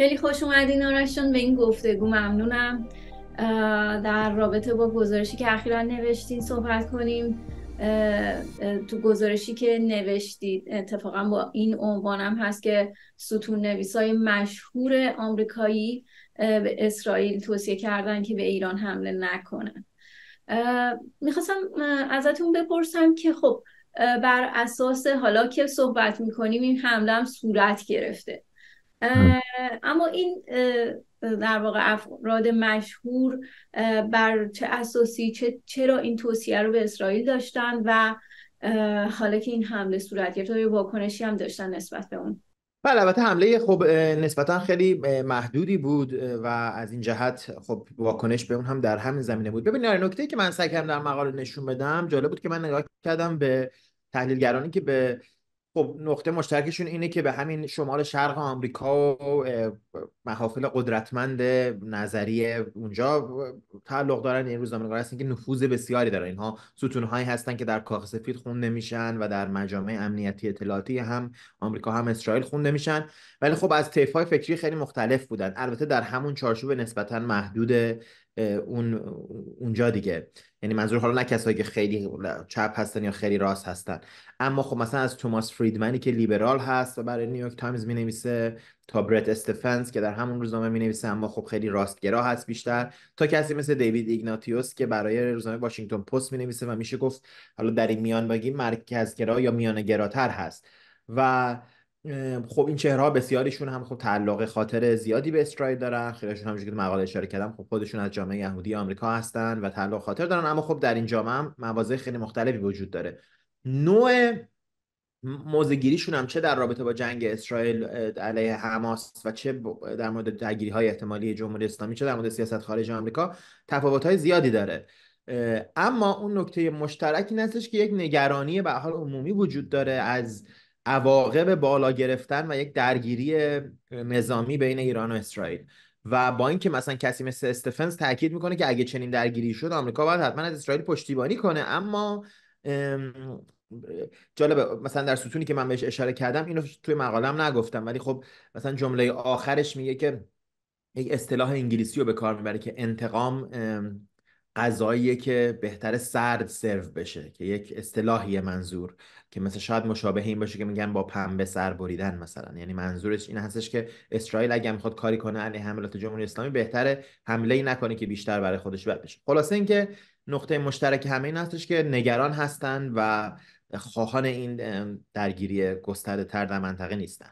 خیلی خوش اومدین آرش به این گفتگو ممنونم در رابطه با گزارشی که اخیرا نوشتین صحبت کنیم تو گزارشی که نوشتید اتفاقا با این عنوانم هست که ستون نویسای مشهور آمریکایی به اسرائیل توصیه کردن که به ایران حمله نکنن میخواستم ازتون بپرسم که خب بر اساس حالا که صحبت میکنیم این حمله هم صورت گرفته اما این در واقع افراد مشهور بر چه اساسی چه چرا این توصیه رو به اسرائیل داشتن و حالا که این حمله صورت گرفت یه واکنشی هم داشتن نسبت به اون بله البته حمله خب نسبتا خیلی محدودی بود و از این جهت خب واکنش به اون هم در همین زمینه بود ببینید آره، نکته که من سعی کردم در مقاله نشون بدم جالب بود که من نگاه کردم به تحلیلگرانی که به خب نقطه مشترکشون اینه که به همین شمال شرق آمریکا و محافل قدرتمند نظری اونجا تعلق دارن این نگار هستن که نفوذ بسیاری دارن اینها ستونهایی هستن که در کاخ سفید خونده میشن و در مجامع امنیتی اطلاعاتی هم آمریکا هم اسرائیل خونده میشن ولی خب از تیفهای فکری خیلی مختلف بودن البته در همون چارچوب نسبتا محدود اون اونجا دیگه یعنی منظور حالا نه کسایی که خیلی چپ هستن یا خیلی راست هستن اما خب مثلا از توماس فریدمنی که لیبرال هست و برای نیویورک تایمز می نویسه تا برت استفنس که در همون روزنامه می نویسه اما خب خیلی راستگرا هست بیشتر تا کسی مثل دیوید ایگناتیوس که برای روزنامه واشنگتن پست می نویسه و میشه گفت حالا در این میان بگی مرکزگرا یا گراتر هست و خب این چهره بسیاریشون هم خب تعلق خاطر زیادی به اسرائیل دارن خیلیشون همونجوری که مقاله اشاره کردم خب خودشون از جامعه یهودی آمریکا هستن و تعلق خاطر دارن اما خب در این جامعه هم مواضع خیلی مختلفی وجود داره نوع موزگیریشون هم چه در رابطه با جنگ اسرائیل علیه حماس و چه در مورد درگیری های احتمالی جمهوری اسلامی چه در مورد سیاست خارج آمریکا تفاوت های زیادی داره اما اون نکته مشترک این که یک نگرانی به حال عمومی وجود داره از عواقب بالا گرفتن و یک درگیری نظامی بین ایران و اسرائیل و با اینکه مثلا کسی مثل استفنز تاکید میکنه که اگه چنین درگیری شد آمریکا باید حتما از اسرائیل پشتیبانی کنه اما جالبه مثلا در ستونی که من بهش اشاره کردم اینو توی مقالم نگفتم ولی خب مثلا جمله آخرش میگه که یک اصطلاح انگلیسی رو به کار میبره که انتقام قضاییه که بهتر سرد سرو بشه که یک اصطلاحی منظور که مثل شاید مشابه این باشه که میگن با پنبه سر بریدن مثلا یعنی منظورش این هستش که اسرائیل اگه میخواد کاری کنه علیه حملات جمهوری اسلامی بهتره حمله ای نکنه که بیشتر برای خودش بد بشه خلاصه اینکه نقطه مشترک همه این هستش که نگران هستن و خواهان این درگیری گسترده تر در منطقه نیستن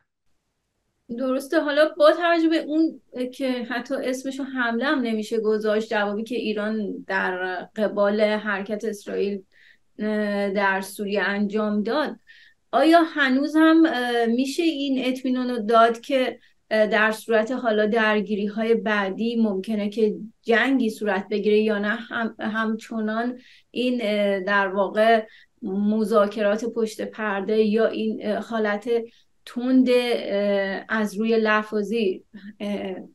درسته حالا با توجه به اون که حتی اسمشو حمله هم نمیشه گذاشت جوابی که ایران در قبال حرکت اسرائیل در سوریه انجام داد آیا هنوز هم میشه این اطمینان رو داد که در صورت حالا درگیری های بعدی ممکنه که جنگی صورت بگیره یا نه هم، همچنان این در واقع مذاکرات پشت پرده یا این حالت تند از روی لفظی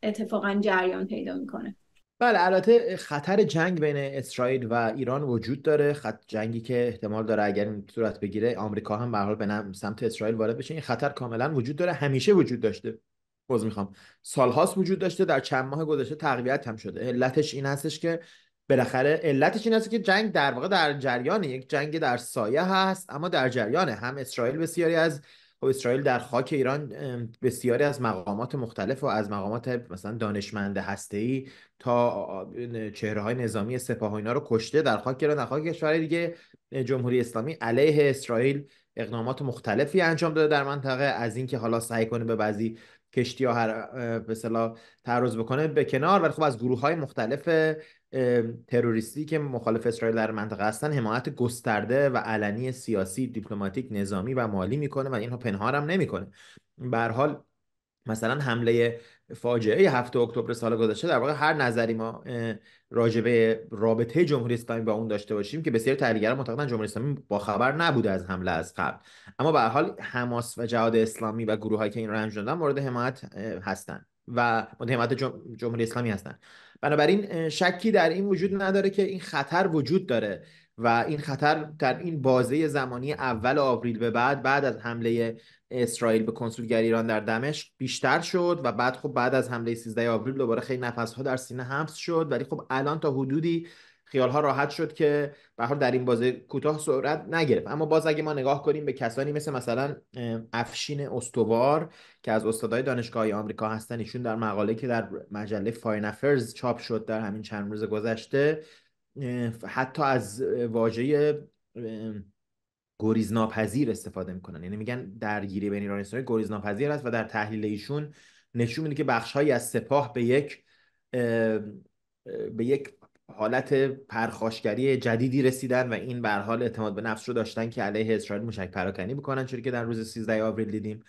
اتفاقا جریان پیدا میکنه بله البته خطر جنگ بین اسرائیل و ایران وجود داره خط جنگی که احتمال داره اگر این صورت بگیره آمریکا هم به حال به سمت اسرائیل وارد بشه این خطر کاملا وجود داره همیشه وجود داشته باز میخوام سالهاست وجود داشته در چند ماه گذشته تقویت هم شده علتش این هستش که بالاخره علتش این هست که جنگ در واقع در جریان یک جنگ در سایه هست اما در جریان هم اسرائیل بسیاری از خب اسرائیل در خاک ایران بسیاری از مقامات مختلف و از مقامات مثلا دانشمند ای تا چهره های نظامی سپاه و اینا رو کشته در خاک ایران در خاک کشور دیگه جمهوری اسلامی علیه اسرائیل اقدامات مختلفی انجام داده در منطقه از اینکه حالا سعی کنه به بعضی کشتی ها به اصطلاح تعرض بکنه به کنار ولی خب از گروه های مختلف تروریستی که مخالف اسرائیل در منطقه هستن حمایت گسترده و علنی سیاسی دیپلماتیک نظامی و مالی میکنه و اینها هم نمیکنه به حال مثلا حمله فاجعه هفته اکتبر سال گذشته در واقع هر نظری ما راجبه رابطه جمهوری اسلامی با اون داشته باشیم که بسیار تحلیلگران معتقدن جمهوری اسلامی با خبر نبوده از حمله از قبل اما به حال حماس و جهاد اسلامی و گروههایی که این رنج انجام مورد حمایت هستند و مورد حمایت جمهوری اسلامی هستند بنابراین شکی در این وجود نداره که این خطر وجود داره و این خطر در این بازه زمانی اول آوریل به بعد بعد از حمله اسرائیل به کنسولگری ایران در دمشق بیشتر شد و بعد خب بعد از حمله 13 آوریل دوباره خیلی ها در سینه حبس شد ولی خب الان تا حدودی ها راحت شد که به در این بازه کوتاه سرعت نگرفت اما باز اگه ما نگاه کنیم به کسانی مثل مثلا افشین استوار که از استادای دانشگاه آمریکا هستن ایشون در مقاله که در مجله فاین افرز چاپ شد در همین چند روز گذشته حتی از واژه گریزناپذیر استفاده میکنن یعنی میگن درگیری بین ایران اسرائیل گریزناپذیر است و در تحلیل ایشون نشون میده که بخشهایی از سپاه به یک به یک حالت پرخاشگری جدیدی رسیدن و این به حال اعتماد به نفس رو داشتن که علیه اسرائیل موشک پراکنی بکنن چون که در روز 13 آوریل دیدیم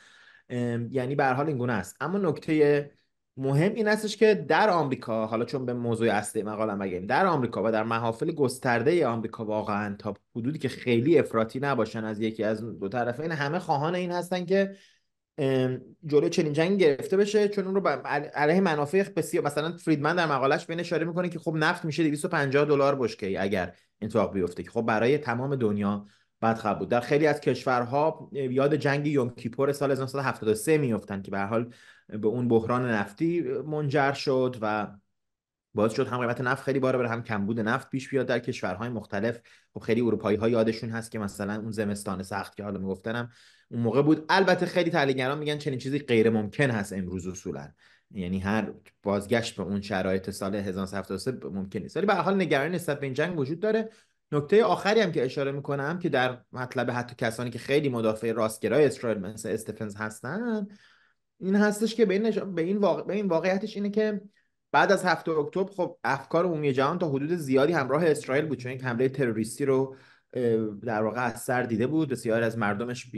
یعنی به حال این گونه است اما نکته مهم این هستش که در آمریکا حالا چون به موضوع اصلی مقاله بگیم در آمریکا و در محافل گسترده آمریکا واقعا تا حدودی که خیلی افراطی نباشن از یکی از دو طرف این همه خواهان این هستن که جلو چنین جنگ گرفته بشه چون اون رو علیه منافع بسیار مثلا فریدمن در مقالش بین اشاره میکنه که خب نفت میشه 250 دلار بشکه اگر اتفاق بیفته که خب برای تمام دنیا مطرح بود در خیلی از کشورها یاد جنگ یوم کیپور سال 1973 میافتن که به حال به اون بحران نفتی منجر شد و باز شد هم قیمت نفت خیلی بالا بره هم کمبود نفت پیش بیاد در کشورهای مختلف خب خیلی اروپایی ها یادشون هست که مثلا اون زمستان سخت که حالا میگفتنم اون موقع بود البته خیلی تحلیلگران میگن چنین چیزی غیر ممکن هست امروز اصولا یعنی هر بازگشت به اون شرایط سال 1973 ممکن نیست ولی به حال نگرانی نسبت به این جنگ وجود داره نکته آخری هم که اشاره میکنم که در مطلب حتی کسانی که خیلی مدافع راستگرای اسرائیل مثل استفنز هستن این هستش که به این, به, این واقعیتش اینه که بعد از هفته اکتبر خب افکار عمومی جهان تا حدود زیادی همراه اسرائیل بود چون این حمله تروریستی رو در واقع از سر دیده بود بسیار از مردمش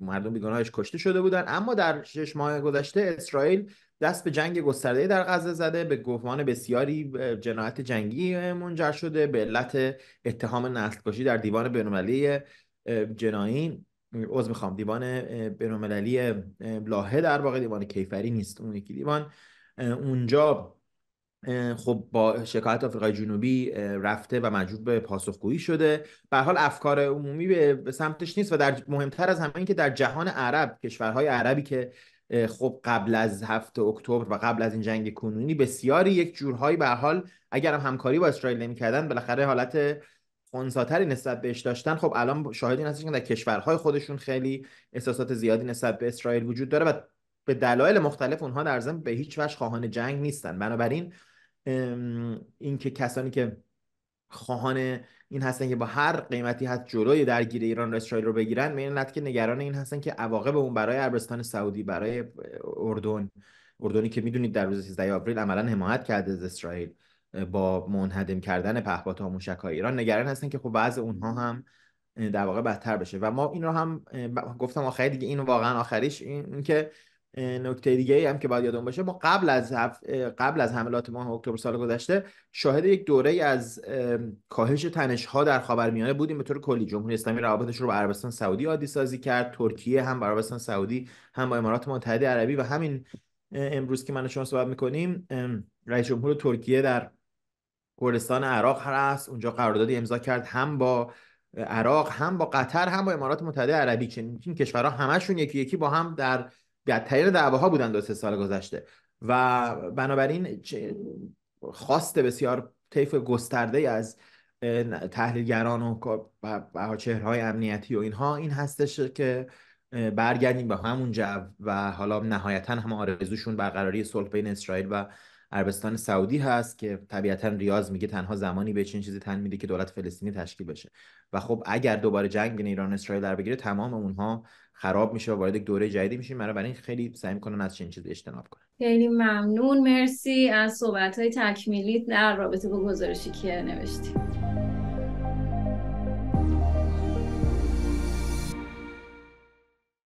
مردم بیگناهش کشته شده بودن اما در شش ماه گذشته اسرائیل دست به جنگ گسترده در غزه زده به گفتمان بسیاری جنایت جنگی منجر شده به علت اتهام نسلکشی در دیوان بینالمللی جنایی از میخوام دیوان بینالمللی لاهه در واقع دیوان کیفری نیست اون یکی دیوان اونجا خب با شکایت آفریقای جنوبی رفته و مجبور به پاسخگویی شده به حال افکار عمومی به سمتش نیست و در مهمتر از همه اینکه در جهان عرب کشورهای عربی که خب قبل از هفته اکتبر و قبل از این جنگ کنونی بسیاری یک جورهایی به حال اگر هم همکاری با اسرائیل نمیکردن بالاخره حالت خونساتری نسبت بهش داشتن خب الان شاهد این که در کشورهای خودشون خیلی احساسات زیادی نسبت به اسرائیل وجود داره و به دلایل مختلف اونها در ضمن به هیچ وجه خواهان جنگ نیستن بنابراین اینکه کسانی که خواهان این هستن که با هر قیمتی هست جلوی درگیری ایران و اسرائیل رو بگیرن نت که نگران این هستن که عواقب اون برای عربستان سعودی برای اردن اردنی که میدونید در روز 13 آوریل عملا حمایت کرده از اسرائیل با منهدم کردن پهپادها و های ایران نگران هستن که خب بعض اونها هم در واقع بدتر بشه و ما این رو هم گفتم آخری دیگه این واقعا آخریش این که نکته دیگه ای هم که باید یادمون باشه ما قبل از هف... قبل از حملات ماه اکتبر سال گذشته شاهد یک دوره از کاهش تنش ها در خاورمیانه بودیم به طور کلی جمهوری اسلامی روابطش رو با عربستان سعودی عادی سازی کرد ترکیه هم با عربستان سعودی هم با امارات متحده عربی و همین امروز که من شما صحبت میکنیم رئیس جمهور ترکیه در کردستان عراق هست اونجا قراردادی امضا کرد هم با عراق هم با قطر هم با امارات متحده عربی چنین کشورها همشون یکی یکی با هم در دعوه ها بودن دو سه سال گذشته و بنابراین خواست بسیار طیف گسترده از تحلیلگران و چهرهای امنیتی و اینها این هستش که برگردیم به همون جو و حالا نهایتا هم آرزوشون برقراری صلح بین اسرائیل و عربستان سعودی هست که طبیعتا ریاض میگه تنها زمانی به چنین چیزی تن میده که دولت فلسطینی تشکیل بشه و خب اگر دوباره جنگ بین ایران و اسرائیل در بگیره تمام اونها خراب میشه و وارد یک دوره جدیدی میشیم این خیلی سعی میکنن از چنین چیزی اجتناب کنن خیلی ممنون مرسی از صحبت های تکمیلی در رابطه با گزارشی که نوشتیم